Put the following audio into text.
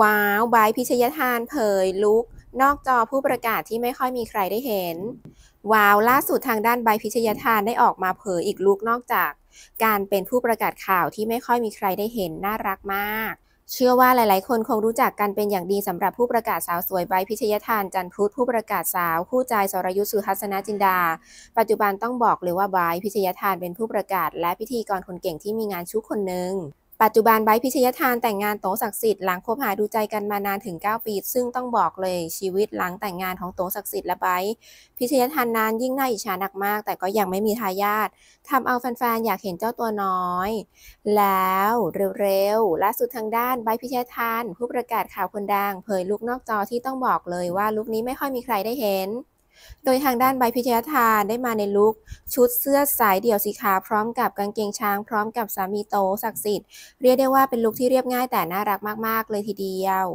ว้าวไบพิชยทานเผยลุกนอกจอผู้ประกาศที่ไม่ค่อยมีใครได้เห็น ว้าว ล่าสุดทางด้านไบพิชยทานได้ออกมาเผยอีกลุกนอกจาก การเป็นผู้ประกาศข่าวที่ไม่ค่อยมีใครได้เห็นน่ารักมาก เชื่อว่าหลายๆ คนคงรู้จักกันเป็นอย่างดีสำหรับผู้ประกาศสาวสวย ใบพิชยทานจันพุทธผู้ประกาศสาวคู่ใจสรยุทธสุทัศนจินดาปัจจุบันต้องบอกเลยว่าใบพิชยทานเป็นผู้ประกาศ และพิธีกรคนเก่งที่มีงานชุกคนหนึ่งปัจจุบันไบพิชยทานแต่งงานโตศักดิ์สิทธิ์หลังคบหาดูใจกันมานานถึง 9 ปี ซึ่งต้องบอกเลย ชีวิตหลังแต่งงานของโตศักดิ์สิทธิ์และไบพิชยทานนานยิ่งน่าอิจฉาหนักมาก แต่ก็ยังไม่มีทายาททำเอาแฟนๆ อยากเห็นเจ้าตัวน้อย แล้วเร็วๆล่าสุดทางด้านไบพิชยทานผู้ประกาศข่าวคนดังเผยลุกนอกจอที่ต้องบอกเลยว่าลุกนี้ไม่ค่อยมีใครได้เห็นโดยทางด้านใบพิายทานได้มาในลุคชุดเสื้อสายเดี่ยวสีขาวพร้อมกับกางเกงช้างพร้อมกับสามีโตศักดิ์สิทธิ์เรียกได้ว่าเป็นลุคที่เรียบง่ายแต่น่ารักมาก ๆ เลยทีเดียว